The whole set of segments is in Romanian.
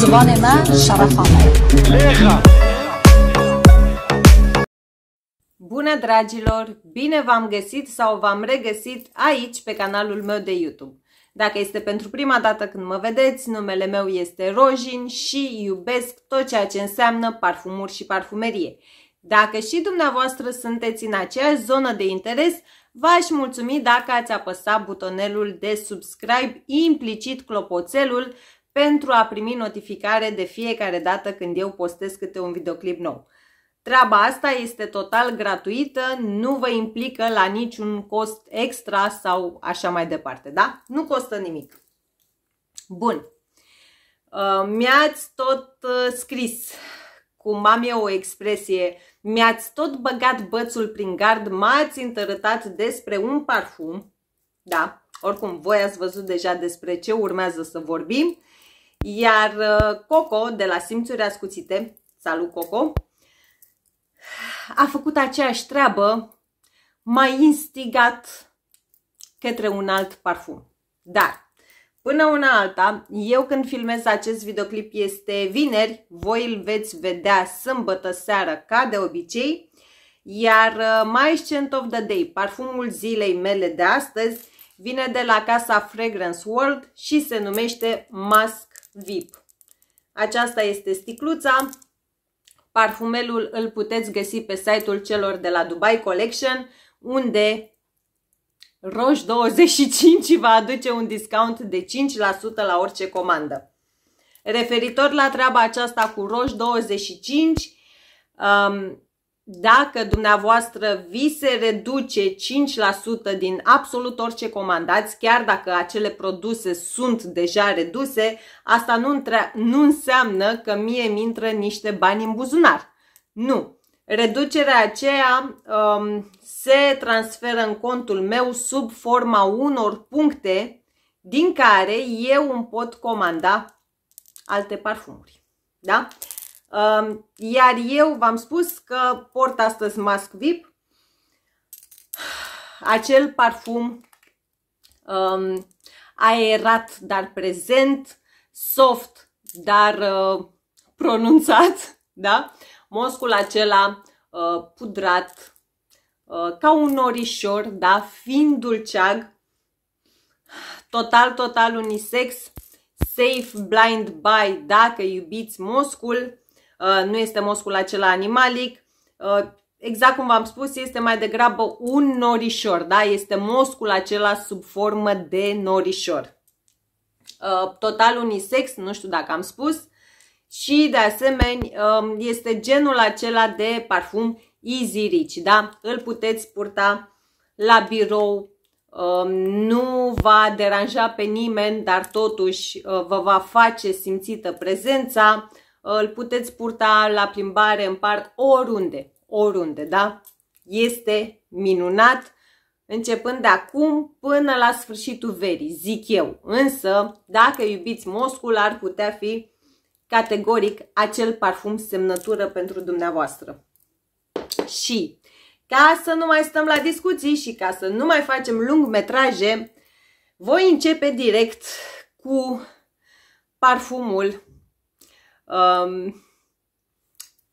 زبان من Bună dragilor! Bine v-am găsit sau v-am regăsit aici pe canalul meu de YouTube. Dacă este pentru prima dată când mă vedeți, numele meu este Rojin și iubesc tot ceea ce înseamnă parfumuri și parfumerie. Dacă și dumneavoastră sunteți în aceeași zonă de interes, v-aș mulțumi dacă ați apăsat butonelul de subscribe, implicit clopoțelul, pentru a primi notificare de fiecare dată când eu postez câte un videoclip nou. Treaba asta este total gratuită, nu vă implică la niciun cost extra sau așa mai departe, da? Nu costă nimic. Bun. Uh, mi-ați tot uh, scris, cum am eu o expresie, mi-ați tot băgat bățul prin gard, m-ați întărătat despre un parfum, da, oricum voi ați văzut deja despre ce urmează să vorbim, iar uh, Coco de la Simțuri Ascuțite, salut Coco, a făcut aceeași treabă, m-a instigat către un alt parfum. Dar Până una alta, eu când filmez acest videoclip este vineri, voi îl veți vedea sâmbătă seară ca de obicei, iar uh, My Scent of the Day, parfumul zilei mele de astăzi, vine de la casa Fragrance World și se numește Mask VIP. Aceasta este sticluța. Parfumelul îl puteți găsi pe site-ul celor de la Dubai Collection, unde Roș25 va aduce un discount de 5% la orice comandă. Referitor la treaba aceasta cu Roș25, um, dacă dumneavoastră vi se reduce 5% din absolut orice comandați, chiar dacă acele produse sunt deja reduse, asta nu, nu înseamnă că mie mi intră niște bani în buzunar. Nu. Reducerea aceea um, se transferă în contul meu sub forma unor puncte din care eu îmi pot comanda alte parfumuri. Da? Um, iar eu v-am spus că port astăzi Mask Vip, acel parfum um, aerat, dar prezent, soft, dar uh, pronunțat, da? Moscul acela uh, pudrat, uh, ca un norișor, da? Fin dulceag, total, total unisex, safe blind buy dacă iubiți moscul, Uh, nu este moscul acela animalic, uh, exact cum v-am spus, este mai degrabă un norișor, da? Este moscul acela sub formă de norișor. Uh, total unisex, nu știu dacă am spus, și de asemenea um, este genul acela de parfum Easy Rich, da? Îl puteți purta la birou, um, nu va deranja pe nimeni, dar totuși vă va face simțită prezența, îl puteți purta la plimbare în parc oriunde, oriunde, da? Este minunat începând de acum până la sfârșitul verii, zic eu. Însă, dacă iubiți moscul, ar putea fi categoric acel parfum semnătură pentru dumneavoastră. Și ca să nu mai stăm la discuții și ca să nu mai facem lung metraje, voi începe direct cu parfumul um,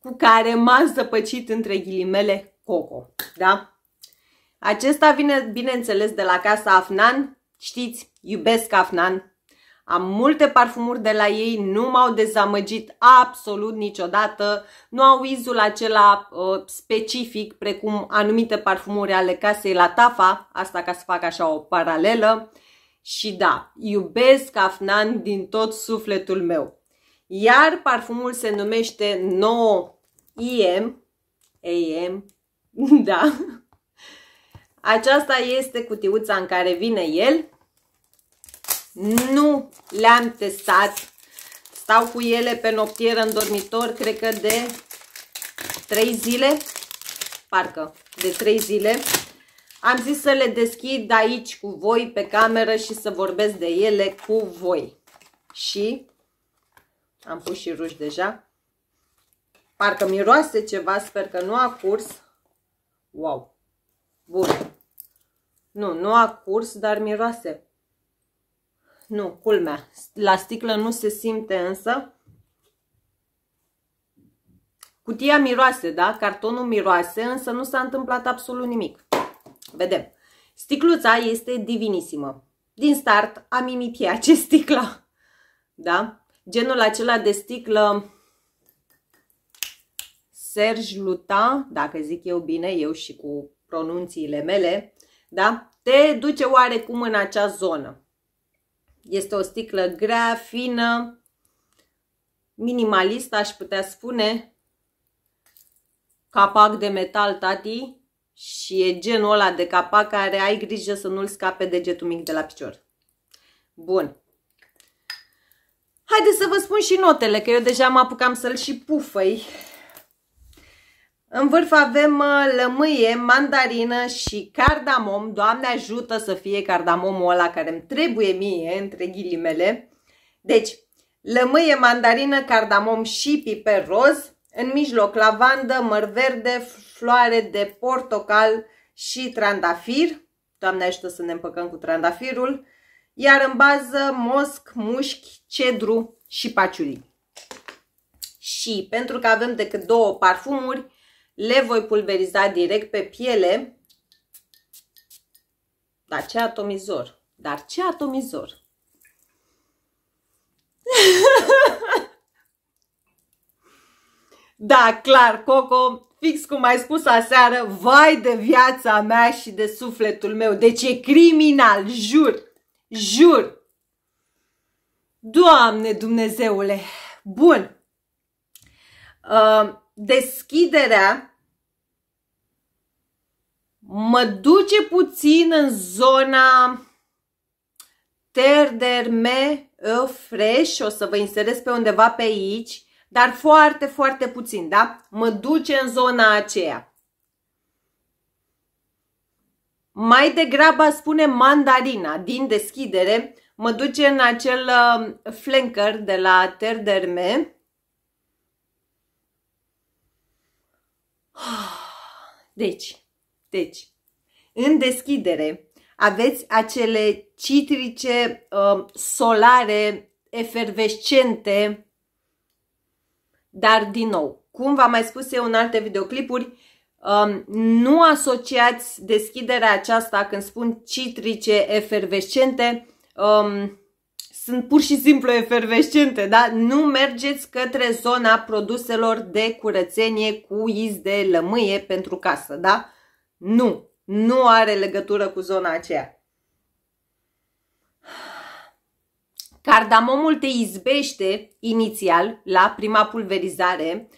cu care m-a zăpăcit între ghilimele Coco. Da? Acesta vine, bineînțeles, de la casa Afnan. Știți, iubesc Afnan. Am multe parfumuri de la ei, nu m-au dezamăgit absolut niciodată. Nu au izul acela uh, specific, precum anumite parfumuri ale casei la Tafa, asta ca să fac așa o paralelă. Și da, iubesc Afnan din tot sufletul meu. Iar parfumul se numește No IM, AM, da. Aceasta este cutiuța în care vine el. Nu le-am testat. Stau cu ele pe noptieră în dormitor, cred că de 3 zile, parcă de 3 zile. Am zis să le deschid aici cu voi pe cameră și să vorbesc de ele cu voi. Și am pus și ruși deja. Parcă miroase ceva, sper că nu a curs. Wow! Bun. Nu, nu a curs, dar miroase. Nu, culmea. La sticlă nu se simte însă. Cutia miroase, da? Cartonul miroase, însă nu s-a întâmplat absolut nimic. Vedem. Sticluța este divinisimă. Din start am imitit acest sticla. Da? genul acela de sticlă Serge Luta, dacă zic eu bine, eu și cu pronunțiile mele, da? te duce oarecum în acea zonă. Este o sticlă grea, fină, minimalistă, aș putea spune, capac de metal, tati, și e genul ăla de capac care ai grijă să nu-l scape degetul mic de la picior. Bun, Haideți să vă spun și notele, că eu deja mă apucam să-l și pufăi. În vârf avem uh, lămâie, mandarină și cardamom. Doamne ajută să fie cardamomul ăla care îmi trebuie mie, între ghilimele. Deci, lămâie, mandarină, cardamom și piper roz. În mijloc, lavandă, măr verde, floare de portocal și trandafir. Doamne ajută să ne împăcăm cu trandafirul iar în bază mosc, mușchi, cedru și paciurii. Și pentru că avem decât două parfumuri, le voi pulveriza direct pe piele. Dar ce atomizor! Dar ce atomizor! da, clar, Coco, fix cum ai spus aseară, vai de viața mea și de sufletul meu. Deci e criminal, jur! Jur! Doamne Dumnezeule! Bun! Ă, deschiderea mă duce puțin în zona terderme fresh, o să vă inserez pe undeva pe aici, dar foarte, foarte puțin, da? Mă duce în zona aceea. Mai degrabă spune mandarina din deschidere, mă duce în acel uh, flanker de la Terderme. Deci, deci, în deschidere aveți acele citrice uh, solare efervescente, dar din nou, cum v-am mai spus eu în alte videoclipuri, Um, nu asociați deschiderea aceasta când spun citrice efervescente, um, sunt pur și simplu efervescente, da? Nu mergeți către zona produselor de curățenie cu iz de lămâie pentru casă, da? Nu, nu are legătură cu zona aceea. Cardamomul te izbește inițial la prima pulverizare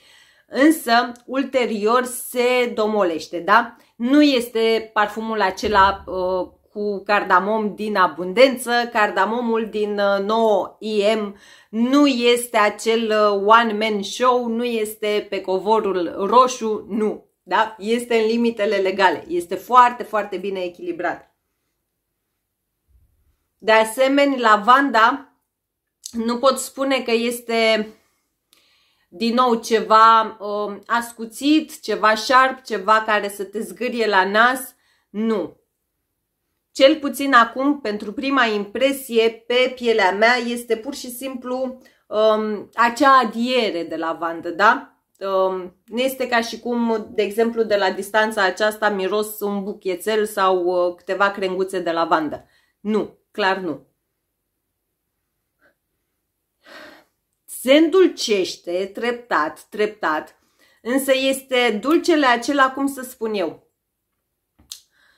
însă ulterior se domolește, da? Nu este parfumul acela uh, cu cardamom din abundență, cardamomul din uh, 9 IM nu este acel uh, one man show, nu este pe covorul roșu, nu, da? Este în limitele legale, este foarte, foarte bine echilibrat. De asemenea, lavanda nu pot spune că este din nou ceva uh, ascuțit, ceva șarp, ceva care să te zgârie la nas. Nu. Cel puțin acum, pentru prima impresie pe pielea mea, este pur și simplu um, acea adiere de lavandă, da? Um, nu este ca și cum, de exemplu, de la distanța aceasta miros un buchețel sau uh, câteva crenguțe de lavandă. Nu, clar nu. se îndulcește treptat, treptat, însă este dulcele acela, cum să spun eu.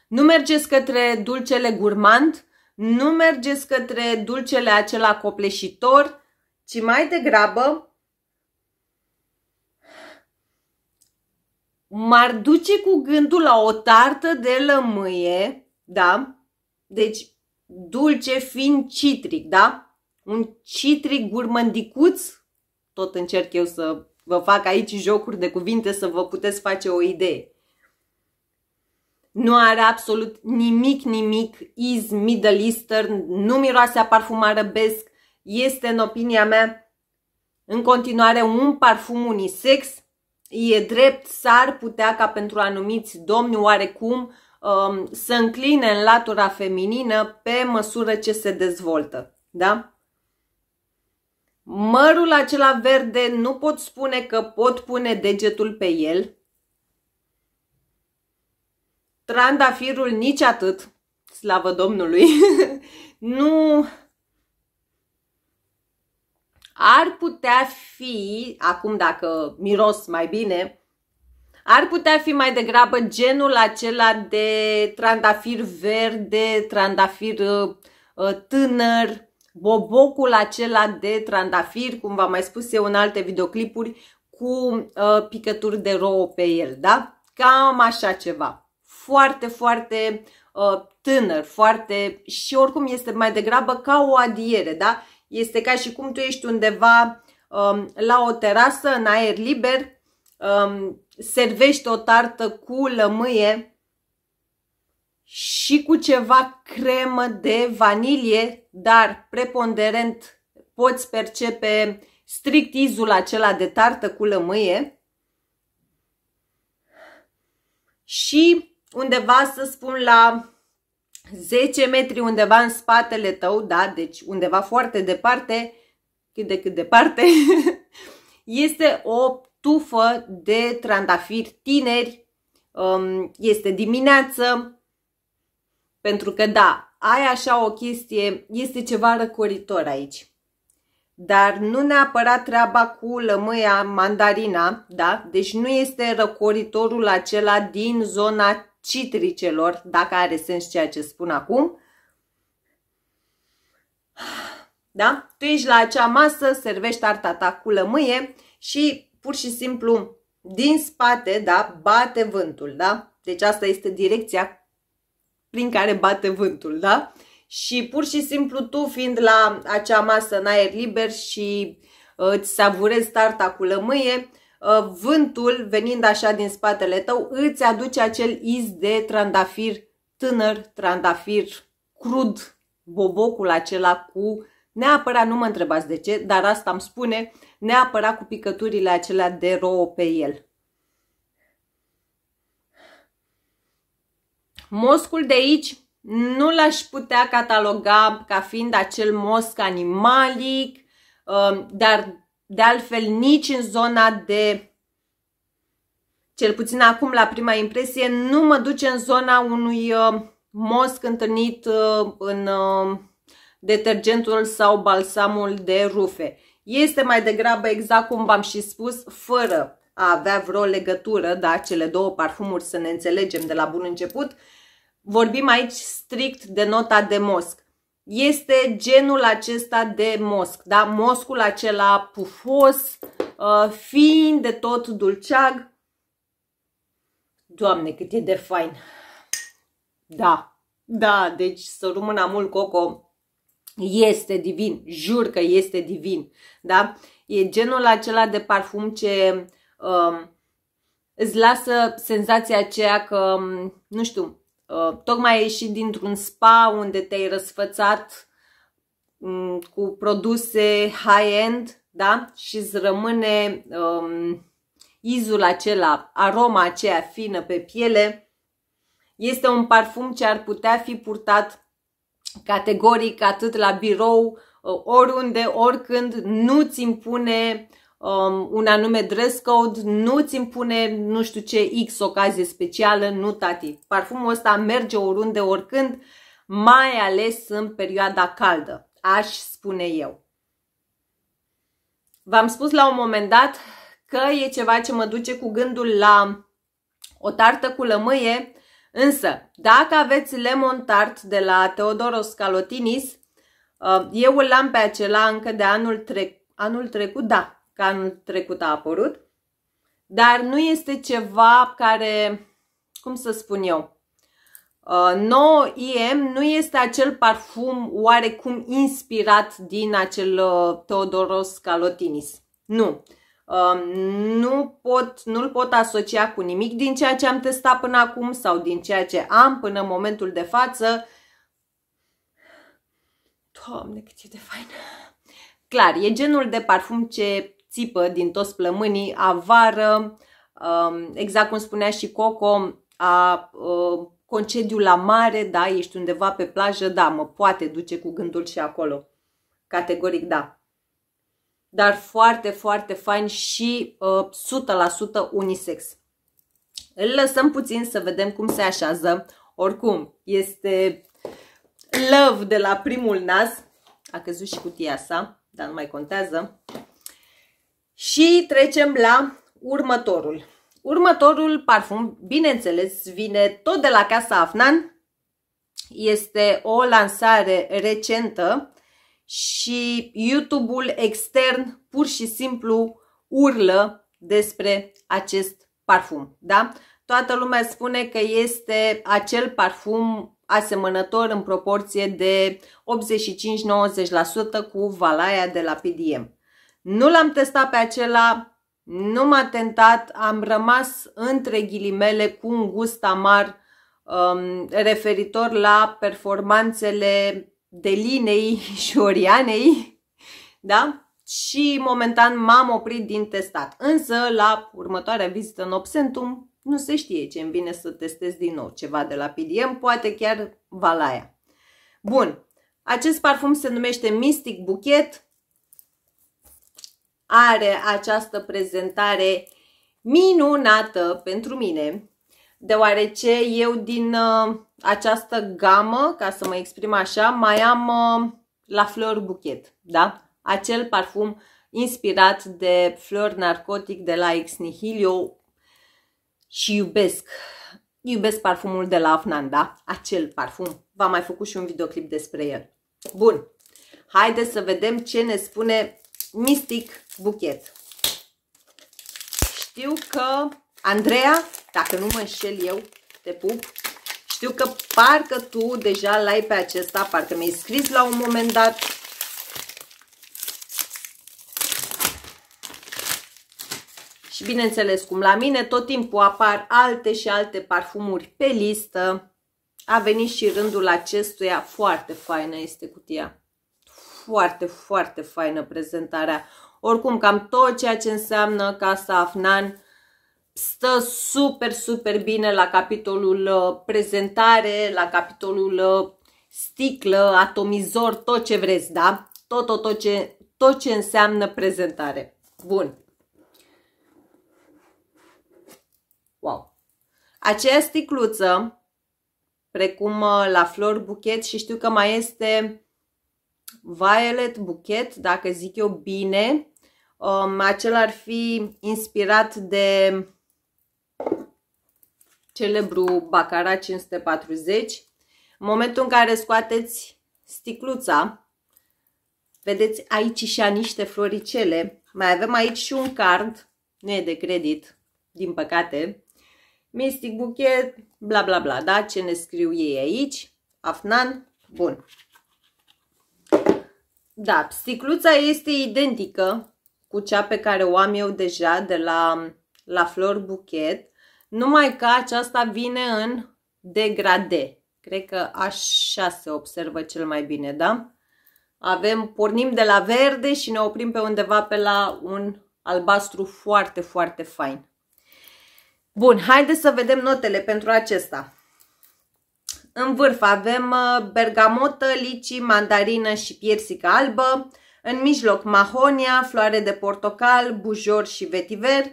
Nu mergeți către dulcele gurmand, nu mergeți către dulcele acela copleșitor, ci mai degrabă m-ar duce cu gândul la o tartă de lămâie, da? Deci dulce fiind citric, da? un citric gurmândicuț, tot încerc eu să vă fac aici jocuri de cuvinte să vă puteți face o idee. Nu are absolut nimic, nimic is Middle Eastern, nu miroase a parfum arăbesc, este în opinia mea în continuare un parfum unisex. E drept, s-ar putea ca pentru anumiți domni oarecum um, să încline în latura feminină pe măsură ce se dezvoltă. Da? Mărul acela verde nu pot spune că pot pune degetul pe el. Trandafirul nici atât, slavă Domnului. nu ar putea fi, acum dacă miros mai bine, ar putea fi mai degrabă genul acela de trandafir verde, trandafir uh, tânăr, bobocul acela de trandafir, cum v-am mai spus eu în alte videoclipuri, cu uh, picături de rouă pe el, da? Cam așa ceva. Foarte, foarte uh, tânăr, foarte... și oricum este mai degrabă ca o adiere, da? Este ca și cum tu ești undeva um, la o terasă, în aer liber, um, servești o tartă cu lămâie și cu ceva cremă de vanilie, dar preponderent poți percepe strict izul acela de tartă cu lămâie. Și undeva, să spun, la 10 metri undeva în spatele tău, da, deci undeva foarte departe, cât de cât departe, este o tufă de trandafiri tineri, um, este dimineață, pentru că da, ai așa o chestie, este ceva răcoritor aici. Dar nu neapărat treaba cu lămâia, mandarina, da? Deci nu este răcoritorul acela din zona citricelor, dacă are sens ceea ce spun acum. Da? Tu ești la acea masă, servești arta ta cu lămâie și pur și simplu din spate, da, bate vântul, da? Deci asta este direcția prin care bate vântul, da? Și pur și simplu tu fiind la acea masă în aer liber și uh, îți savurezi tarta cu lămâie, uh, vântul venind așa din spatele tău îți aduce acel iz de trandafir tânăr, trandafir crud, bobocul acela cu neapărat, nu mă întrebați de ce, dar asta îmi spune, neapărat cu picăturile acelea de rouă pe el. Moscul de aici nu l-aș putea cataloga ca fiind acel mosc animalic, um, dar de altfel nici în zona de cel puțin acum la prima impresie, nu mă duce în zona unui um, mosc întâlnit uh, în um, detergentul sau balsamul de rufe. Este mai degrabă exact cum v-am și spus, fără a avea vreo legătură, da, cele două parfumuri să ne înțelegem de la bun început, vorbim aici strict de nota de mosc. Este genul acesta de mosc, da? Moscul acela pufos, uh, fin, de tot dulceag. Doamne, cât e de fain! Da, da, deci să rămână mult coco este divin, jur că este divin, da? E genul acela de parfum ce uh, îți lasă senzația aceea că, um, nu știu, Uh, tocmai ai ieșit dintr-un spa unde te-ai răsfățat mm, cu produse high-end, da? Și îți rămâne um, izul acela, aroma aceea fină pe piele. Este un parfum ce ar putea fi purtat categoric atât la birou, uh, oriunde, oricând, nu ți impune um, un anume dress code, nu ți impune nu știu ce X ocazie specială, nu tati. Parfumul ăsta merge oriunde, oricând, mai ales în perioada caldă, aș spune eu. V-am spus la un moment dat că e ceva ce mă duce cu gândul la o tartă cu lămâie, însă dacă aveți lemon tart de la Teodoros Calotinis, uh, eu îl am pe acela încă de anul, tre anul trecut, da, că anul trecut a apărut, dar nu este ceva care, cum să spun eu, Uh, no IM nu este acel parfum oarecum inspirat din acel uh, Teodoros Calotinis. Nu. Uh, nu pot, nu-l pot asocia cu nimic din ceea ce am testat până acum sau din ceea ce am până în momentul de față. Doamne, cât e de fain! Clar, e genul de parfum ce țipă din toți plămânii, avară, um, exact cum spunea și Coco, a uh, concediu la mare, da, ești undeva pe plajă, da, mă poate duce cu gândul și acolo. Categoric da. Dar foarte, foarte fain și uh, 100% unisex. Îl lăsăm puțin să vedem cum se așează. Oricum, este love de la primul nas. A căzut și cutia sa, dar nu mai contează. Și trecem la următorul. Următorul parfum, bineînțeles, vine tot de la Casa Afnan. Este o lansare recentă și YouTube-ul extern pur și simplu urlă despre acest parfum. Da? Toată lumea spune că este acel parfum asemănător în proporție de 85-90% cu valaia de la PDM. Nu l-am testat pe acela, nu m-a tentat, am rămas între ghilimele cu un gust amar um, referitor la performanțele Delinei și Orianei, da? Și momentan m-am oprit din testat. Însă, la următoarea vizită în Obsentum, nu se știe ce îmi vine să testez din nou ceva de la PDM, poate chiar valaia. Bun, acest parfum se numește Mystic Buchet, are această prezentare minunată pentru mine, deoarece eu din uh, această gamă, ca să mă exprim așa, mai am uh, la Flor Buchet, da? Acel parfum inspirat de Flor Narcotic de la Ex Nihilio și iubesc. Iubesc parfumul de la Afnan, da? Acel parfum. V-am mai făcut și un videoclip despre el. Bun. Haideți să vedem ce ne spune Mystic Buchet. Știu că Andreea, dacă nu mă înșel eu, te pup, știu că parcă tu deja l-ai pe acesta, parcă mi-ai scris la un moment dat. Și bineînțeles, cum la mine, tot timpul apar alte și alte parfumuri pe listă. A venit și rândul acestuia, foarte faină este cutia foarte, foarte faină prezentarea. Oricum, cam tot ceea ce înseamnă Casa Afnan stă super, super bine la capitolul uh, prezentare, la capitolul uh, sticlă, atomizor, tot ce vreți, da? Tot, tot, tot, ce, tot ce înseamnă prezentare. Bun. Wow! Aceea sticluță, precum uh, la flor buchet și știu că mai este Violet Buchet, dacă zic eu bine. Um, acel ar fi inspirat de celebru Bacara 540. În momentul în care scoateți sticluța, vedeți aici și niște floricele. Mai avem aici și un card, nu e de credit, din păcate. Mystic Buchet, bla bla bla, da? Ce ne scriu ei aici? Afnan, bun. Da, sticluța este identică cu cea pe care o am eu deja de la, la Flor Buchet, numai că aceasta vine în degrade. Cred că așa se observă cel mai bine, da? Avem, pornim de la verde și ne oprim pe undeva pe la un albastru foarte, foarte fain. Bun, haideți să vedem notele pentru acesta. În vârf avem uh, bergamotă, licii, mandarină și piersică albă, în mijloc mahonia, floare de portocal, bujor și vetiver,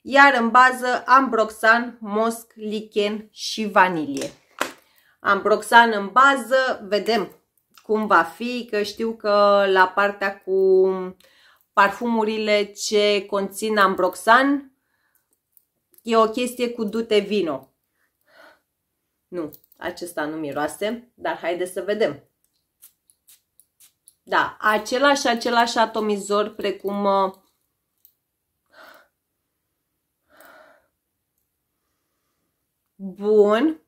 iar în bază ambroxan, mosc, lichen și vanilie. Ambroxan în bază, vedem cum va fi, că știu că la partea cu parfumurile ce conțin ambroxan e o chestie cu dute vino. Nu, acesta nu miroase, dar haideți să vedem. Da, același, același atomizor precum... Uh, bun.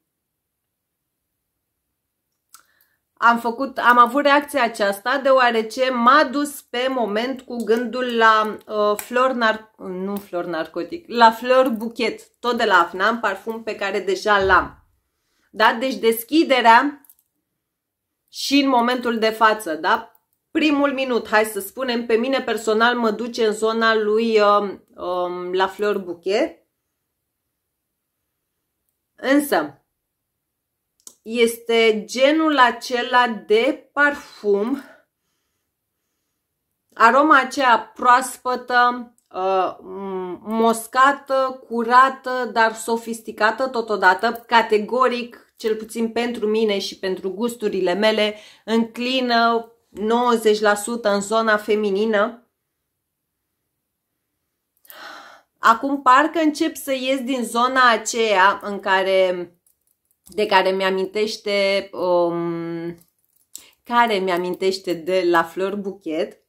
Am, făcut, am avut reacția aceasta deoarece m-a dus pe moment cu gândul la uh, flor nar nu flor narcotic, la flor buchet, tot de la Afnam, parfum pe care deja l-am. Da? Deci deschiderea și în momentul de față, da? Primul minut, hai să spunem, pe mine personal mă duce în zona lui um, um, La flor buchet. Însă, este genul acela de parfum, aroma aceea proaspătă, uh, moscată, curată, dar sofisticată totodată, categoric cel puțin pentru mine și pentru gusturile mele, înclină 90% în zona feminină. Acum parcă încep să ies din zona aceea în care, de care mi-amintește um, care mi-amintește de la Flor Buchet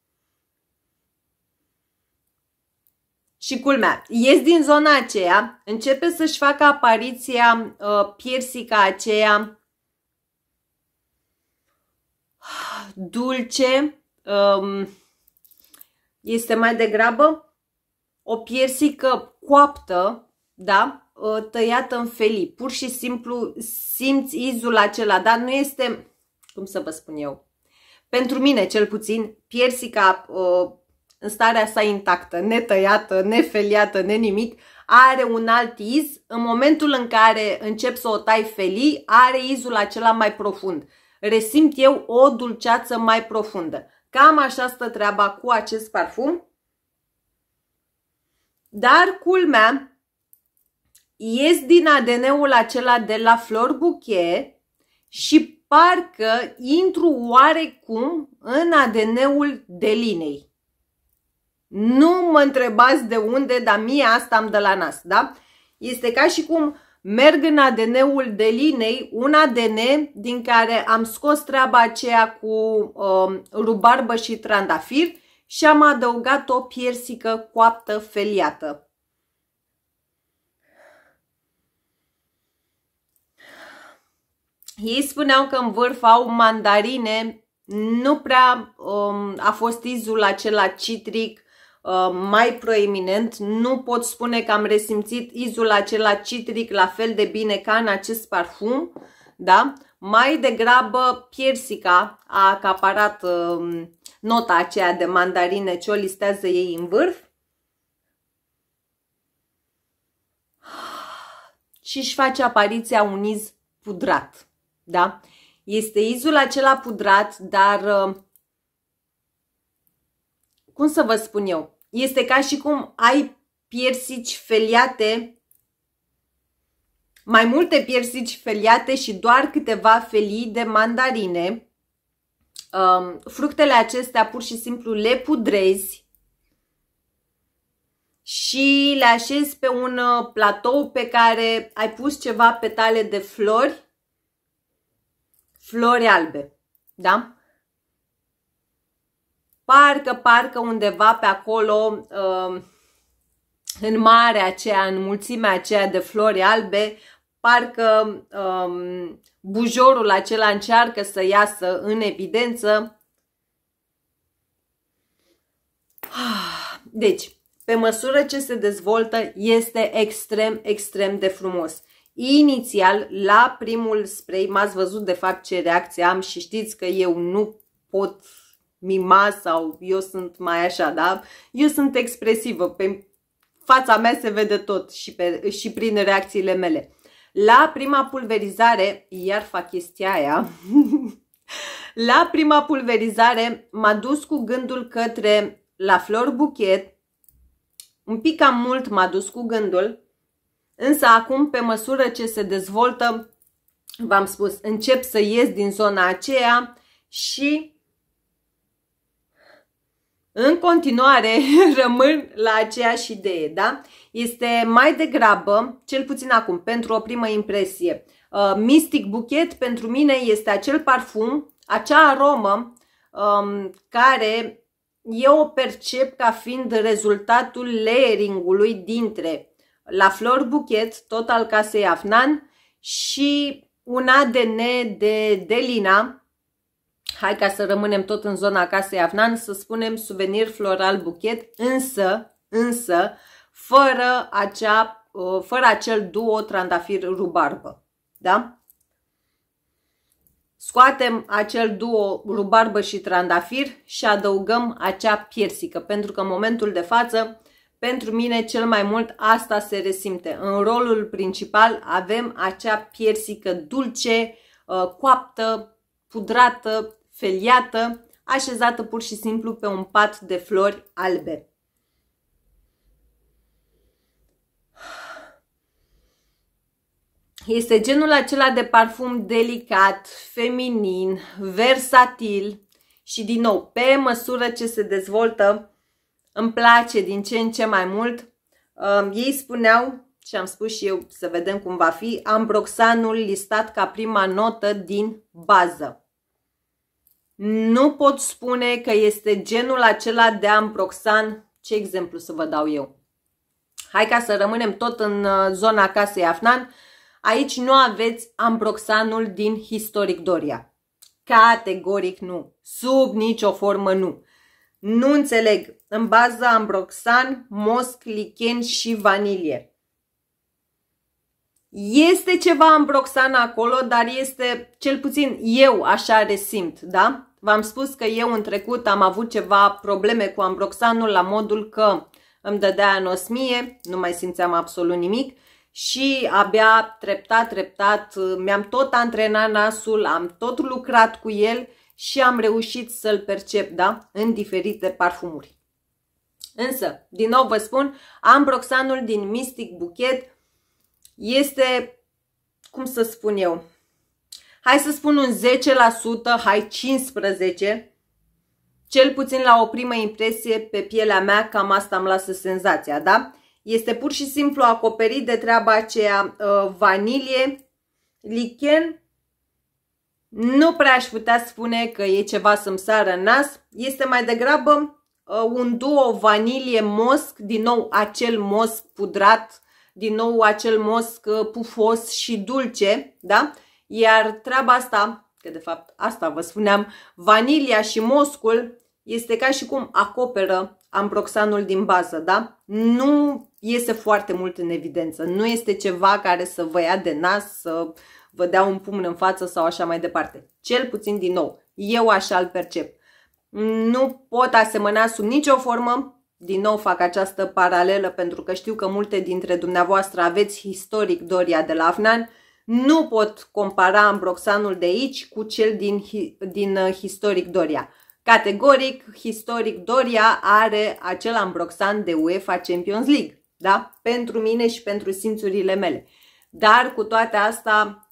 Și culmea, ies din zona aceea, începe să-și facă apariția uh, piersica aceea dulce, um, este mai degrabă o piersică coaptă, da? Uh, tăiată în felii. Pur și simplu simți izul acela, dar nu este, cum să vă spun eu, pentru mine cel puțin, piersica uh, în starea sa intactă, netăiată, nefeliată, nenimic, are un alt iz. În momentul în care încep să o tai felii, are izul acela mai profund. Resimt eu o dulceață mai profundă. Cam așa stă treaba cu acest parfum. Dar culmea, ies din ADN-ul acela de la flor buchet și parcă intru oarecum în ADN-ul delinei. Nu mă întrebați de unde, dar mie asta am de la nas, da? Este ca și cum merg în ADN-ul de linei, un ADN din care am scos treaba aceea cu um, rubarbă și trandafir și am adăugat o piersică coaptă feliată. Ei spuneau că în vârf au mandarine, nu prea um, a fost izul acela citric, Uh, mai proeminent. Nu pot spune că am resimțit izul acela citric la fel de bine ca în acest parfum, da? Mai degrabă piersica a acaparat um, nota aceea de mandarine ce o listează ei în vârf. și își face apariția un iz pudrat. Da? Este izul acela pudrat, dar uh, cum să vă spun eu? Este ca și cum ai piersici feliate, mai multe piersici feliate și doar câteva felii de mandarine. Um, fructele acestea pur și simplu le pudrezi și le așezi pe un uh, platou pe care ai pus ceva petale de flori, flori albe, da? parcă, parcă undeva pe acolo, um, în marea aceea, în mulțimea aceea de flori albe, parcă um, bujorul acela încearcă să iasă în evidență. Deci, pe măsură ce se dezvoltă, este extrem, extrem de frumos. Inițial, la primul spray, m-ați văzut de fapt ce reacție am și știți că eu nu pot mima sau eu sunt mai așa, da? Eu sunt expresivă, pe fața mea se vede tot și, pe, și prin reacțiile mele. La prima pulverizare, iar fac chestia aia, la prima pulverizare m-a dus cu gândul către la flor buchet, un pic cam mult m-a dus cu gândul, însă acum, pe măsură ce se dezvoltă, v-am spus, încep să ies din zona aceea și în continuare, rămân la aceeași idee, da? Este mai degrabă, cel puțin acum, pentru o primă impresie. Uh, Mystic Bouquet pentru mine este acel parfum, acea aromă um, care eu o percep ca fiind rezultatul layering-ului dintre la Flor Buchet, tot al casei Afnan, și un ADN de Delina, hai ca să rămânem tot în zona casei Afnan, să spunem suvenir floral buchet, însă, însă, fără, acea, uh, fără acel duo trandafir rubarbă. Da? Scoatem acel duo rubarbă și trandafir și adăugăm acea piersică, pentru că în momentul de față, pentru mine cel mai mult asta se resimte. În rolul principal avem acea piersică dulce, uh, coaptă, pudrată, feliată, așezată pur și simplu pe un pat de flori albe. Este genul acela de parfum delicat, feminin, versatil și din nou, pe măsură ce se dezvoltă, îmi place din ce în ce mai mult. Ei spuneau, și am spus și eu să vedem cum va fi, ambroxanul listat ca prima notă din bază. Nu pot spune că este genul acela de ambroxan. Ce exemplu să vă dau eu? Hai ca să rămânem tot în uh, zona casei Afnan. Aici nu aveți ambroxanul din Historic Doria. Categoric nu. Sub nicio formă nu. Nu înțeleg. În bază ambroxan, mosc, lichen și vanilie. Este ceva ambroxan acolo, dar este, cel puțin eu așa resimt, da? V-am spus că eu în trecut am avut ceva probleme cu ambroxanul la modul că îmi dădea anosmie, nu mai simțeam absolut nimic și abia treptat, treptat uh, mi-am tot antrenat nasul, am tot lucrat cu el și am reușit să-l percep, da, în diferite parfumuri. Însă, din nou vă spun, ambroxanul din Mystic Buchet este, cum să spun eu, hai să spun un 10%, hai 15%, cel puțin la o primă impresie pe pielea mea, cam asta îmi lasă senzația, da? Este pur și simplu acoperit de treaba aceea uh, vanilie, lichen, nu prea aș putea spune că e ceva să-mi sară în nas, este mai degrabă uh, un duo vanilie mosc, din nou acel mosc pudrat, din nou acel mosc uh, pufos și dulce, da? Iar treaba asta, că de fapt asta vă spuneam, vanilia și moscul este ca și cum acoperă ambroxanul din bază, da? Nu iese foarte mult în evidență, nu este ceva care să vă ia de nas, să vă dea un pumn în față sau așa mai departe. Cel puțin din nou, eu așa îl percep. Nu pot asemăna sub nicio formă din nou fac această paralelă pentru că știu că multe dintre dumneavoastră aveți istoric Doria de la Afnan nu pot compara ambroxanul de aici cu cel din, din uh, Historic Doria. Categoric, Historic Doria are acel ambroxan de UEFA Champions League, da? Pentru mine și pentru simțurile mele. Dar cu toate astea,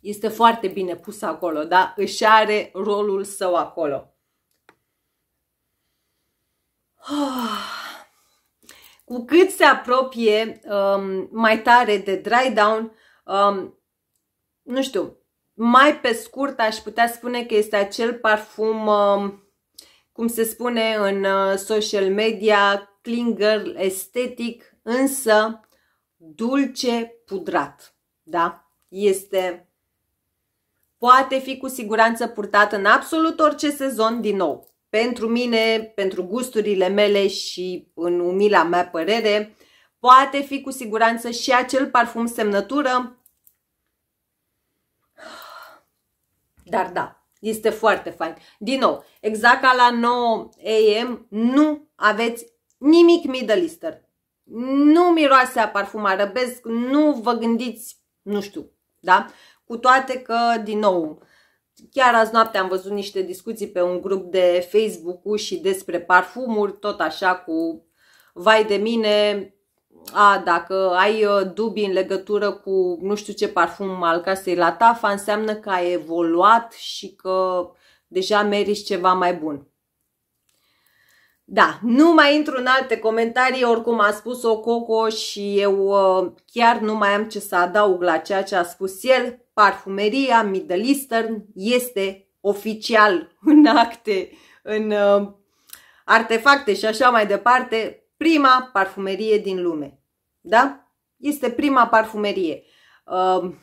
este foarte bine pus acolo, da? Își are rolul său acolo. Cu cât se apropie um, mai tare de dry down, Um, nu știu, mai pe scurt aș putea spune că este acel parfum, um, cum se spune în uh, social media, clean girl estetic, însă dulce pudrat. Da? Este poate fi cu siguranță purtat în absolut orice sezon din nou. Pentru mine, pentru gusturile mele și în umila mea părere, uh, Poate fi cu siguranță și acel parfum semnătură. Dar da, este foarte fain. Din nou, exact ca la 9 AM, nu aveți nimic middle lister. Nu miroase a parfum arabesc, nu vă gândiți, nu știu, da? Cu toate că, din nou, chiar azi noapte am văzut niște discuții pe un grup de Facebook-ul și despre parfumuri, tot așa cu vai de mine, a, dacă ai uh, dubii în legătură cu nu știu ce parfum al casei la tafa, înseamnă că ai evoluat și că deja meriți ceva mai bun. Da, nu mai intru în alte comentarii, oricum a spus-o Coco și eu uh, chiar nu mai am ce să adaug la ceea ce a spus el. Parfumeria Middle Eastern este oficial în acte, în uh, artefacte și așa mai departe, prima parfumerie din lume. Da? Este prima parfumerie. Um,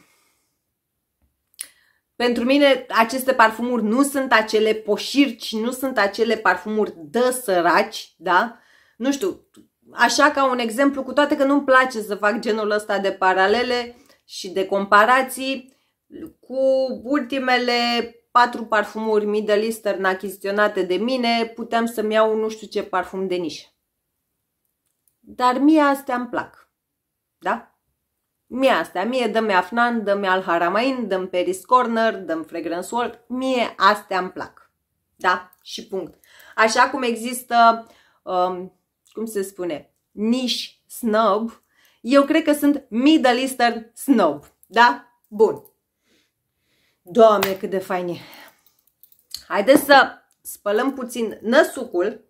pentru mine aceste parfumuri nu sunt acele poșirci, nu sunt acele parfumuri de săraci, da? Nu știu, așa ca un exemplu, cu toate că nu-mi place să fac genul ăsta de paralele și de comparații cu ultimele patru parfumuri middle eastern achiziționate de mine, puteam să-mi iau nu știu ce parfum de nișă. Dar mie astea îmi plac. Da? Mie astea, mie dă-mi Afnan, dă-mi Al Haramain, dă-mi Paris Corner, dă-mi Fragrance World, mie astea îmi plac. Da? Și punct. Așa cum există, um, cum se spune, niche snob, eu cred că sunt Middle Eastern snob. Da? Bun. Doamne, cât de fain e! Haideți să spălăm puțin năsucul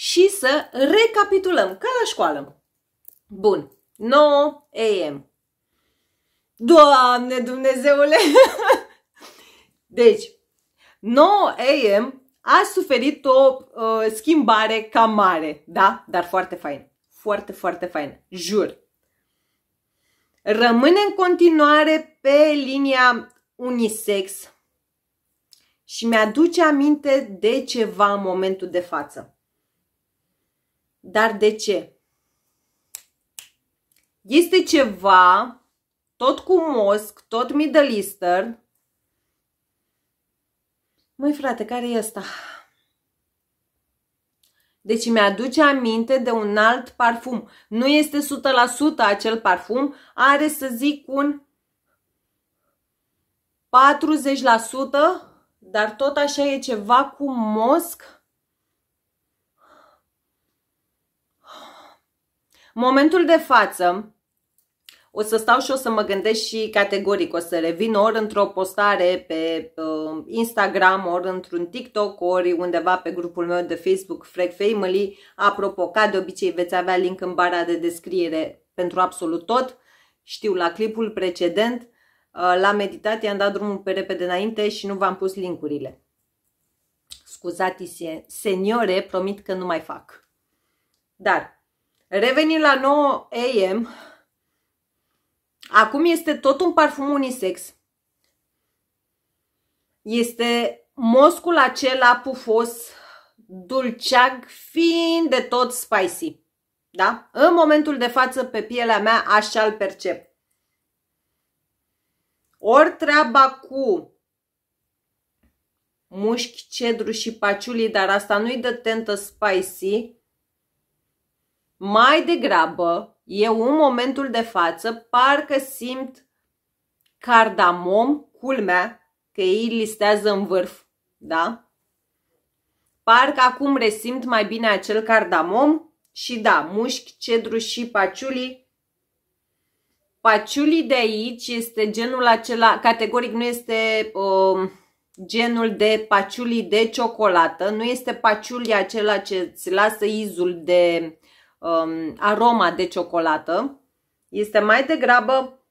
și să recapitulăm, ca la școală. Bun, 9 a.m. Doamne Dumnezeule! Deci, 9 a.m. a suferit o uh, schimbare cam mare, da? Dar foarte fain. Foarte, foarte fain. Jur. Rămâne în continuare pe linia unisex și mi-aduce aminte de ceva în momentul de față. Dar de ce? Este ceva tot cu mosc, tot middle eastern. Măi frate, care e asta? Deci mi-aduce aminte de un alt parfum. Nu este 100% acel parfum, are să zic un 40%, dar tot așa e ceva cu mosc momentul de față, o să stau și o să mă gândesc și categoric, o să revin ori într-o postare pe uh, Instagram, ori într-un TikTok, ori undeva pe grupul meu de Facebook, Frag Family. Apropo, ca de obicei veți avea link în bara de descriere pentru absolut tot. Știu, la clipul precedent, uh, la meditat i-am dat drumul pe repede înainte și nu v-am pus linkurile. Scuzați, se, seniore, promit că nu mai fac. Dar revenim la 9 AM, acum este tot un parfum unisex. Este moscul acela pufos, dulceag, fiind de tot spicy. Da? În momentul de față, pe pielea mea, așa îl percep. Ori treaba cu mușchi, cedru și paciulii, dar asta nu-i de tentă spicy, mai degrabă, eu în momentul de față parcă simt cardamom, culmea, că ei listează în vârf, da? Parcă acum resimt mai bine acel cardamom și da, mușchi, cedru și paciulii Paciulii de aici este genul acela, categoric nu este uh, genul de paciulii de ciocolată, nu este paciulii acela ce îți lasă izul de um, aroma de ciocolată. Este mai degrabă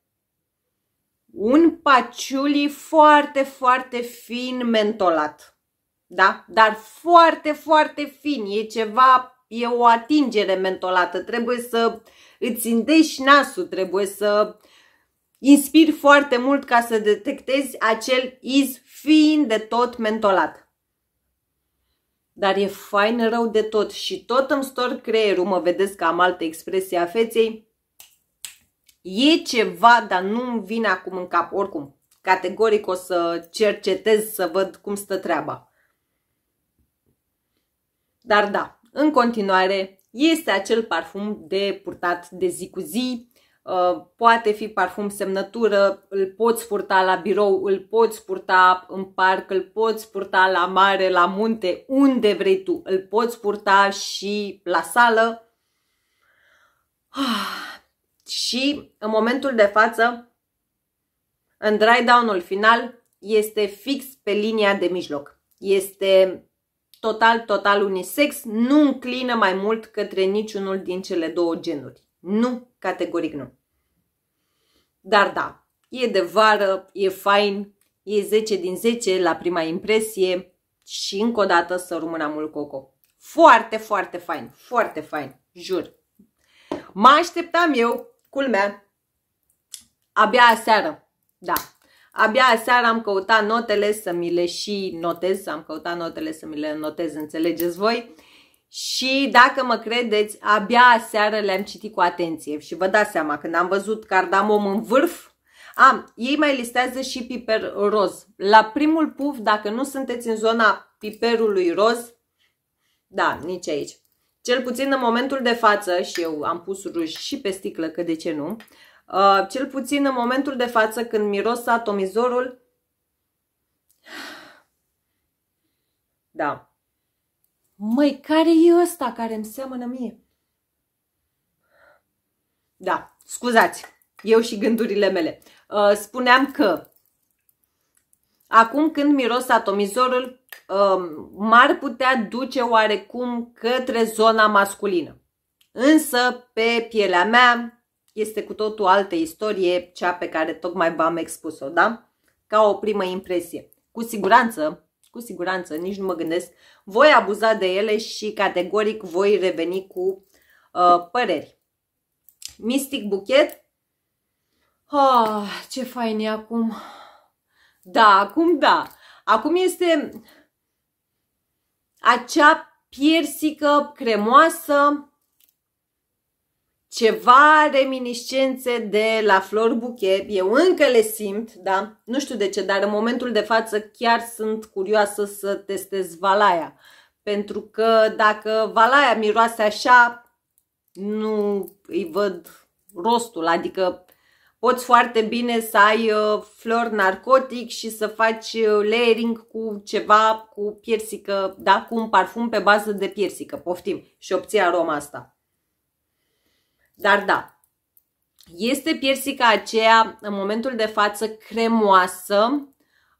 un paciuli foarte, foarte fin mentolat. Da? Dar foarte, foarte fin. E ceva e o atingere mentolată, trebuie să îți îndești nasul, trebuie să inspiri foarte mult ca să detectezi acel iz fin de tot mentolat dar e fain rău de tot și tot îmi stor creierul, mă vedeți că am alte expresii a feței, e ceva, dar nu-mi vine acum în cap, oricum, categoric o să cercetez să văd cum stă treaba. Dar da, în continuare, este acel parfum de purtat de zi cu zi, Uh, poate fi parfum semnătură, îl poți purta la birou, îl poți purta în parc, îl poți purta la mare, la munte, unde vrei tu, îl poți purta și la sală. Ah, și în momentul de față, în dry down-ul final, este fix pe linia de mijloc. Este total, total unisex, nu înclină mai mult către niciunul din cele două genuri. Nu, categoric nu. Dar da, e de vară, e fain, e 10 din 10 la prima impresie și încă o dată să rămână mult coco. Foarte, foarte fain, foarte fain, jur. Mă așteptam eu, culmea, abia aseară, da. Abia aseară am căutat notele să mi le și notez, am căutat notele să mi le notez, înțelegeți voi? și dacă mă credeți, abia aseară le-am citit cu atenție și vă dați seama, când am văzut cardamom în vârf, am, ei mai listează și piper roz. La primul puf, dacă nu sunteți în zona piperului roz, da, nici aici. Cel puțin în momentul de față, și eu am pus ruj și pe sticlă, că de ce nu, uh, cel puțin în momentul de față când miros atomizorul, da, măi, care e ăsta care îmi seamănă mie? Da, scuzați, eu și gândurile mele. Uh, spuneam că acum când miros atomizorul, um, m-ar putea duce oarecum către zona masculină. Însă, pe pielea mea, este cu totul altă istorie, cea pe care tocmai v-am expus-o, da? Ca o primă impresie. Cu siguranță, cu siguranță, nici nu mă gândesc, voi abuza de ele și categoric voi reveni cu uh, păreri. Mystic Buchet. Oh, ce fain e acum. Da, acum da. Acum este acea piersică cremoasă ceva reminiscențe de la Flor Buchet, eu încă le simt, da? Nu știu de ce, dar în momentul de față chiar sunt curioasă să testez valaia. Pentru că dacă valaia miroase așa, nu îi văd rostul, adică poți foarte bine să ai uh, flor narcotic și să faci uh, layering cu ceva, cu piersică, da, cu un parfum pe bază de piersică, poftim, și obții aroma asta. Dar da, este piersica aceea în momentul de față cremoasă,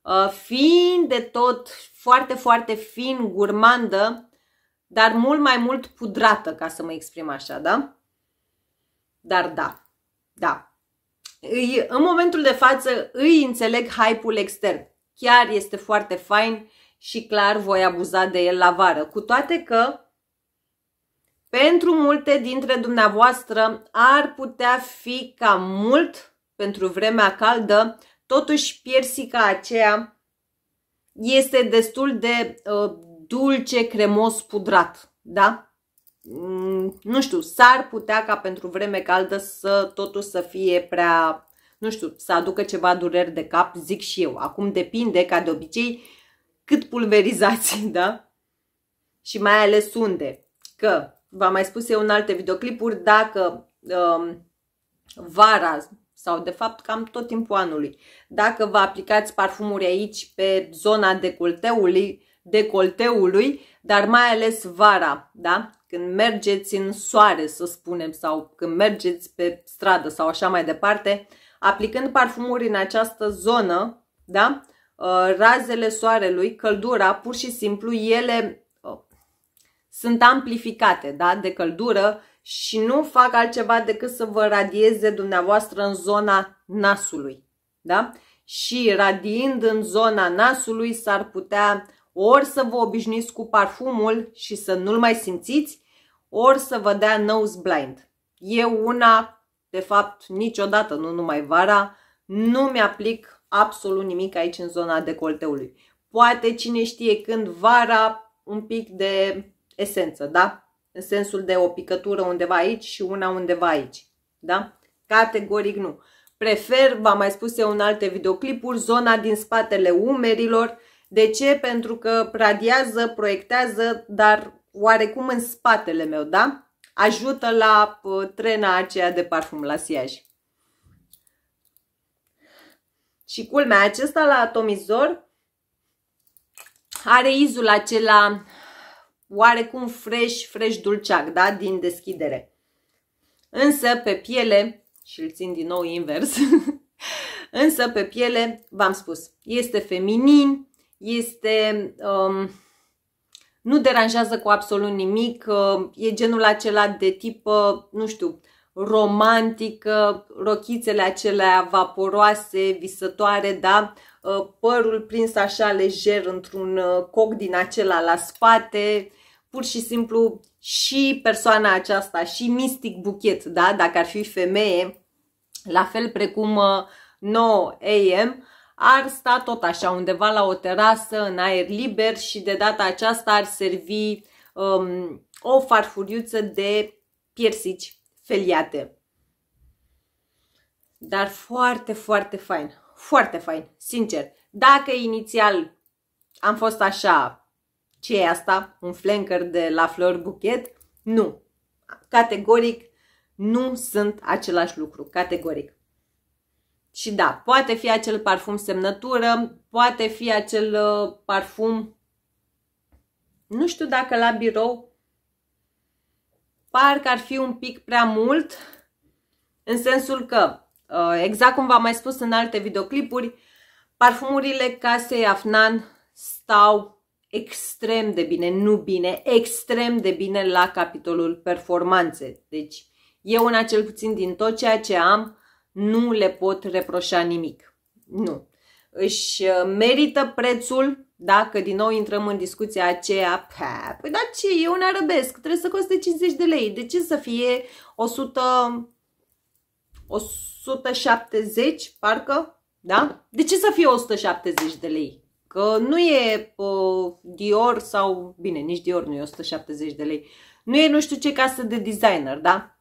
uh, fiind de tot foarte, foarte fin, gurmandă, dar mult mai mult pudrată, ca să mă exprim așa, da? Dar da, da. Îi, în momentul de față îi înțeleg hype-ul extern. Chiar este foarte fain și clar voi abuza de el la vară. Cu toate că pentru multe dintre dumneavoastră ar putea fi ca mult pentru vremea caldă, totuși piersica aceea este destul de uh, dulce, cremos, pudrat, da? Mm, nu știu, s-ar putea ca pentru vreme caldă să totul să fie prea, nu știu, să aducă ceva dureri de cap, zic și eu. Acum depinde, ca de obicei, cât pulverizați, da? Și mai ales unde. Că v-am mai spus eu în alte videoclipuri, dacă um, vara sau de fapt cam tot timpul anului, dacă vă aplicați parfumuri aici pe zona decolteului, decolteului, dar mai ales vara, da? când mergeți în soare, să spunem, sau când mergeți pe stradă sau așa mai departe, aplicând parfumuri în această zonă, da? Uh, razele soarelui, căldura, pur și simplu, ele sunt amplificate da? de căldură și nu fac altceva decât să vă radieze dumneavoastră în zona nasului. Da? Și radiind în zona nasului s-ar putea ori să vă obișnuiți cu parfumul și să nu-l mai simțiți, ori să vă dea nose blind. Eu una, de fapt, niciodată, nu numai vara, nu mi-aplic absolut nimic aici în zona decolteului. Poate cine știe când vara un pic de esență, da? În sensul de o picătură undeva aici și una undeva aici, da? Categoric nu. Prefer, v-am mai spus eu în alte videoclipuri, zona din spatele umerilor. De ce? Pentru că radiază, proiectează, dar oarecum în spatele meu, da? Ajută la uh, trena aceea de parfum, la siaj. Și culmea, acesta la atomizor are izul acela oarecum fresh, fresh dulceac, da? Din deschidere. Însă pe piele, și îl țin din nou invers, însă pe piele, v-am spus, este feminin, este... Um, nu deranjează cu absolut nimic, uh, e genul acela de tip, uh, nu știu, romantică, uh, rochițele acelea vaporoase, visătoare, da? părul prins așa lejer într-un coc din acela la spate, pur și simplu și persoana aceasta, și mistic Buchet, da? dacă ar fi femeie, la fel precum 9 uh, AM, ar sta tot așa undeva la o terasă, în aer liber și de data aceasta ar servi um, o farfuriuță de piersici feliate. Dar foarte, foarte fain. Foarte fain, sincer. Dacă inițial am fost așa ce e asta? Un flanker de la flor Buchet? Nu. Categoric nu sunt același lucru. Categoric. Și da, poate fi acel parfum semnătură, poate fi acel uh, parfum, nu știu dacă la birou, parcă ar fi un pic prea mult, în sensul că, uh, exact cum v-am mai spus în alte videoclipuri, parfumurile casei Afnan stau extrem de bine, nu bine, extrem de bine la capitolul performanțe. Deci, eu în acel puțin din tot ceea ce am, nu le pot reproșa nimic. Nu. Își uh, merită prețul dacă din nou intrăm în discuția aceea, pă, păi da ce, eu un arăbesc, trebuie să coste 50 de lei, de ce să fie 100, 170, parcă, da? De ce să fie 170 de lei? că nu e uh, Dior sau, bine, nici Dior nu e 170 de lei, nu e nu știu ce casă de designer, da?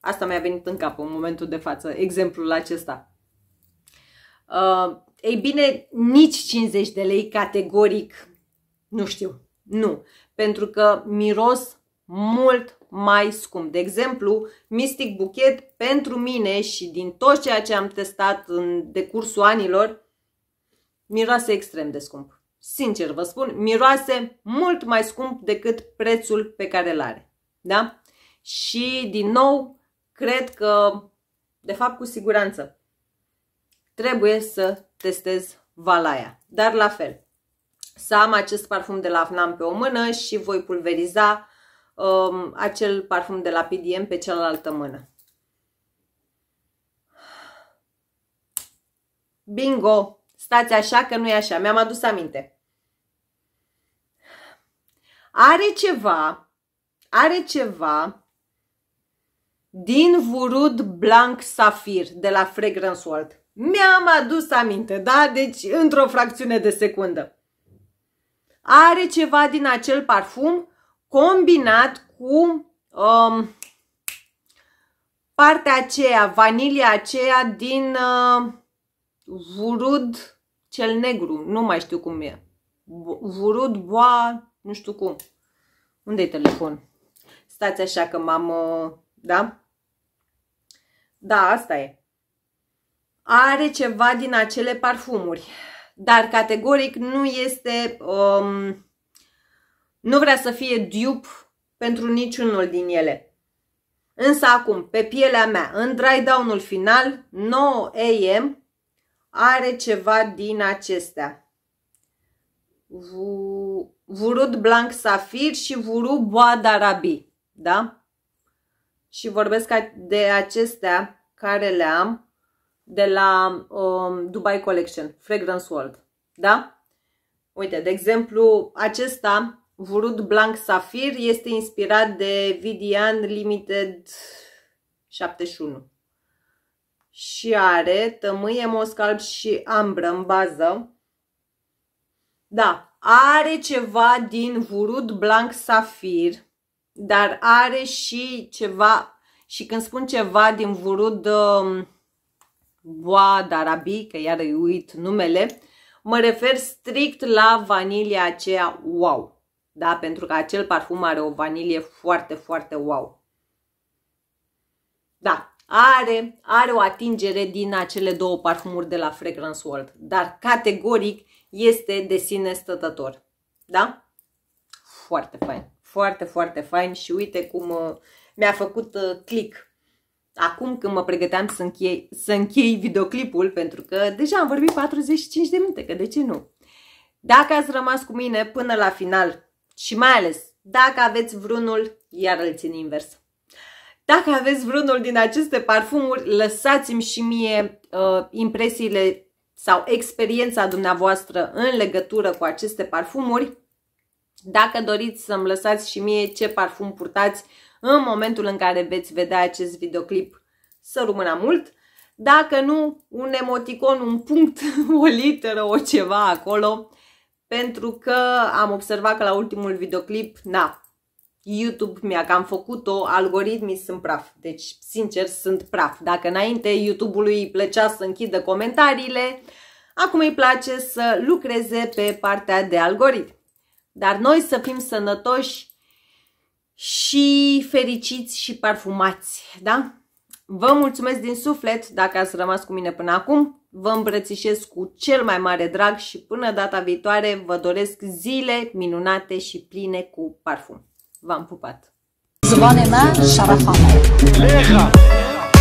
Asta mi-a venit în cap în momentul de față, exemplul acesta. Uh, ei bine, nici 50 de lei categoric, nu știu, nu, pentru că miros mult mai scump. De exemplu, Mystic Buchet pentru mine și din tot ceea ce am testat în decursul anilor, Miroase extrem de scump. Sincer vă spun, miroase mult mai scump decât prețul pe care îl are. Da? Și din nou, cred că, de fapt cu siguranță, trebuie să testez valaia. Dar la fel, să am acest parfum de la Afnam pe o mână și voi pulveriza um, acel parfum de la PDM pe cealaltă mână. Bingo! Stați așa că nu e așa, mi-am adus aminte. Are ceva, are ceva din vurud blanc safir de la Fragrance World. Mi-am adus aminte, da? Deci într-o fracțiune de secundă. Are ceva din acel parfum combinat cu um, partea aceea, vanilia aceea din... Uh, Vurud cel negru, nu mai știu cum e. Vurud, boa, nu știu cum. unde e telefon? Stați așa că m-am... Uh, da? Da, asta e. Are ceva din acele parfumuri. Dar categoric nu este... Um, nu vrea să fie dupe pentru niciunul din ele. Însă acum, pe pielea mea, în dry down-ul final, 9 AM, are ceva din acestea. Vurut Blanc Safir și Boa Darabi, Da? Și vorbesc de acestea care le am de la um, Dubai Collection, Fragrance World. Da? Uite, de exemplu, acesta, vurut Blanc Safir, este inspirat de Vidian Limited 71 și are tămâie, moscalb și ambră în bază. Da, are ceva din vurud blanc safir, dar are și ceva, și când spun ceva din vurud um, boa d'arabi, că iar îi uit numele, mă refer strict la vanilia aceea wow. Da, pentru că acel parfum are o vanilie foarte, foarte wow. Da, are, are o atingere din acele două parfumuri de la Fragrance World, dar categoric este de sine stătător. Da? Foarte fain. Foarte, foarte fain și uite cum uh, mi-a făcut uh, click acum când mă pregăteam să închei, să închei videoclipul, pentru că deja am vorbit 45 de minute, că de ce nu? Dacă ați rămas cu mine până la final și mai ales dacă aveți vreunul, iar îl țin invers. Dacă aveți vreunul din aceste parfumuri, lăsați-mi și mie uh, impresiile sau experiența dumneavoastră în legătură cu aceste parfumuri. Dacă doriți să-mi lăsați și mie ce parfum purtați în momentul în care veți vedea acest videoclip, să rămână mult. Dacă nu, un emoticon, un punct, o literă, o ceva acolo, pentru că am observat că la ultimul videoclip, na, YouTube mi-a cam făcut-o, algoritmii sunt praf. Deci, sincer, sunt praf. Dacă înainte YouTube-ului îi plăcea să închidă comentariile, acum îi place să lucreze pe partea de algoritm. Dar noi să fim sănătoși și fericiți și parfumați, da? Vă mulțumesc din suflet dacă ați rămas cu mine până acum. Vă îmbrățișez cu cel mai mare drag și până data viitoare vă doresc zile minunate și pline cu parfum. وان زبان من شرف خانم